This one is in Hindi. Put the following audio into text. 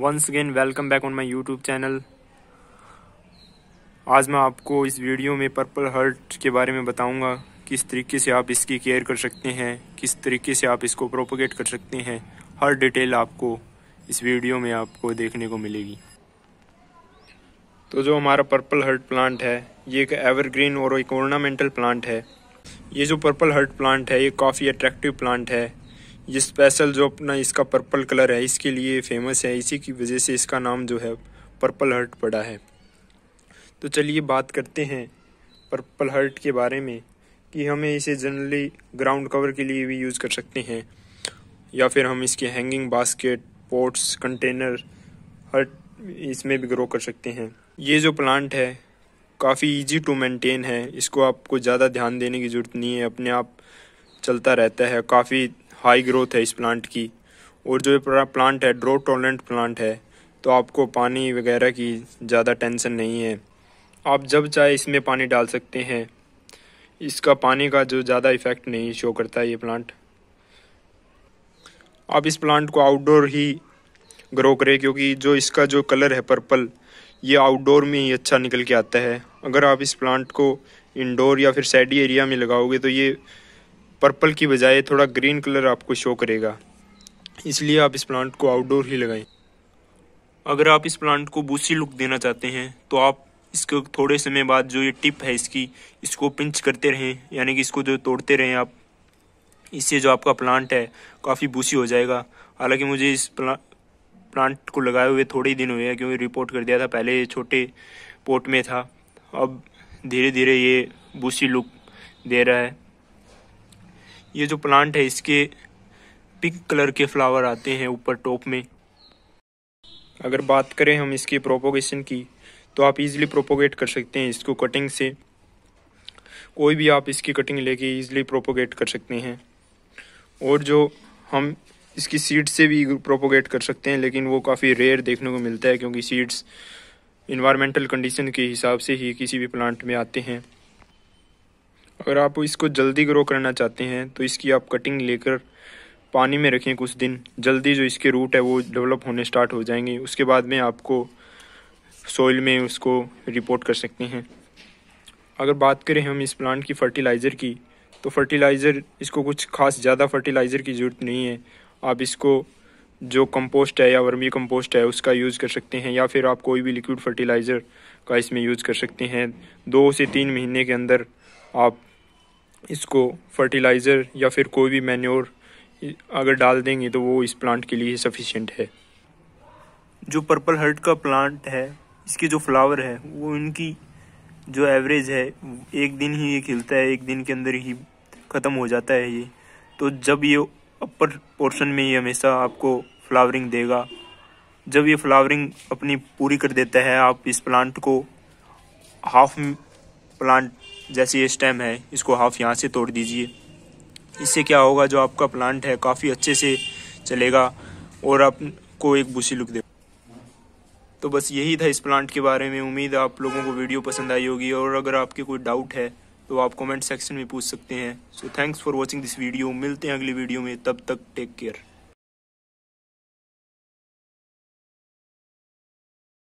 once again welcome back on my YouTube channel आज मैं आपको इस वीडियो में पर्पल हर्ट के बारे में बताऊंगा किस तरीके से आप इसकी केयर कर सकते हैं किस तरीके से आप इसको प्रोपोगेट कर सकते हैं हर डिटेल आपको इस वीडियो में आपको देखने को मिलेगी तो जो हमारा पर्पल हर्ट प्लांट है ये एक एवरग्रीन और एक ऑर्नामेंटल प्लांट है ये जो पर्पल हर्ट प्लांट है ये काफ़ी अट्रैक्टिव प्लांट है ये स्पेशल जो अपना इसका पर्पल कलर है इसके लिए फेमस है इसी की वजह से इसका नाम जो है पर्पल हर्ट पड़ा है तो चलिए बात करते हैं पर्पल हर्ट के बारे में कि हमें इसे जनरली ग्राउंड कवर के लिए भी यूज़ कर सकते हैं या फिर हम इसके हैंगिंग बास्केट पोर्ट्स कंटेनर हर्ट इसमें भी ग्रो कर सकते हैं ये जो प्लांट है काफ़ी इजी टू मेंटेन है इसको आपको ज़्यादा ध्यान देने की ज़रूरत नहीं है अपने आप चलता रहता है काफ़ी हाई ग्रोथ है इस प्लांट की और जो ये प्लांट है ड्रो टॉलेंट प्लांट है तो आपको पानी वगैरह की ज़्यादा टेंशन नहीं है आप जब चाहे इसमें पानी डाल सकते हैं इसका पानी का जो ज़्यादा इफ़ेक्ट नहीं शो करता है ये प्लांट आप इस प्लांट को आउटडोर ही ग्रो करें क्योंकि जो इसका जो कलर है पर्पल ये आउटडोर में ही अच्छा निकल के आता है अगर आप इस प्लांट को इंडोर या फिर सैडी एरिया में लगाओगे तो ये पर्पल की बजाय थोड़ा ग्रीन कलर आपको शो करेगा इसलिए आप इस प्लांट को आउटडोर ही लगाएं अगर आप इस प्लांट को बूसी लुक देना चाहते हैं तो आप इसको थोड़े समय बाद जो ये टिप है इसकी इसको पिंच करते रहें यानी कि इसको जो तोड़ते रहें आप इससे जो आपका प्लांट है काफ़ी बूसी हो जाएगा हालांकि मुझे इस प्ला प्लांट को लगाए हुए थोड़े ही दिन हुए हैं क्योंकि रिपोर्ट कर दिया था पहले छोटे पोट में था अब धीरे धीरे ये बूसी लुक दे रहा है ये जो प्लांट है इसके पिंक कलर के फ्लावर आते हैं ऊपर टॉप में अगर बात करें हम इसके प्रोपोगेशन की तो आप इजीली प्रोपोगेट कर सकते हैं इसको कटिंग से कोई भी आप इसकी कटिंग लेके इजीली प्रोपोगेट कर सकते हैं और जो हम इसकी सीड्स से भी प्रोपोगेट कर सकते हैं लेकिन वो काफ़ी रेयर देखने को मिलता है क्योंकि सीड्स इन्वायरमेंटल कंडीशन के हिसाब से ही किसी भी प्लांट में आते हैं अगर आप इसको जल्दी ग्रो करना चाहते हैं तो इसकी आप कटिंग लेकर पानी में रखें कुछ दिन जल्दी जो इसके रूट है वो डेवलप होने स्टार्ट हो जाएंगे उसके बाद में आपको सॉइल में उसको रिपोर्ट कर सकते हैं अगर बात करें हम इस प्लांट की फर्टिलाइज़र की तो फर्टिलाइज़र इसको कुछ खास ज़्यादा फर्टिलाइज़र की ज़रूरत नहीं है आप इसको जो कंपोस्ट है या वर्मी कंपोस्ट है उसका यूज़ कर सकते हैं या फिर आप कोई भी लिक्विड फर्टिलाइज़र का इसमें यूज़ कर सकते हैं दो से तीन महीने के अंदर आप इसको फर्टिलाइज़र या फिर कोई भी मैन्योर अगर डाल देंगे तो वो इस प्लांट के लिए सफिशेंट है जो पर्पल हर्ट का प्लांट है इसके जो फ्लावर है वो इनकी जो एवरेज है एक दिन ही ये खिलता है एक दिन के अंदर ही ख़त्म हो जाता है ये तो जब ये अपर पोर्शन में ये हमेशा आपको फ्लावरिंग देगा जब ये फ्लावरिंग अपनी पूरी कर देता है आप इस प्लांट को हाफ प्लांट जैसे ये स्टेम है इसको हाफ यहाँ से तोड़ दीजिए इससे क्या होगा जो आपका प्लांट है काफ़ी अच्छे से चलेगा और आपको एक बूसी लुक दे तो बस यही था इस प्लांट के बारे में उम्मीद आप लोगों को वीडियो पसंद आई होगी और अगर आपके कोई डाउट है तो आप कमेंट सेक्शन में पूछ सकते हैं so thanks for watching this video मिलते हैं अगली वीडियो में तब तक टेक केयर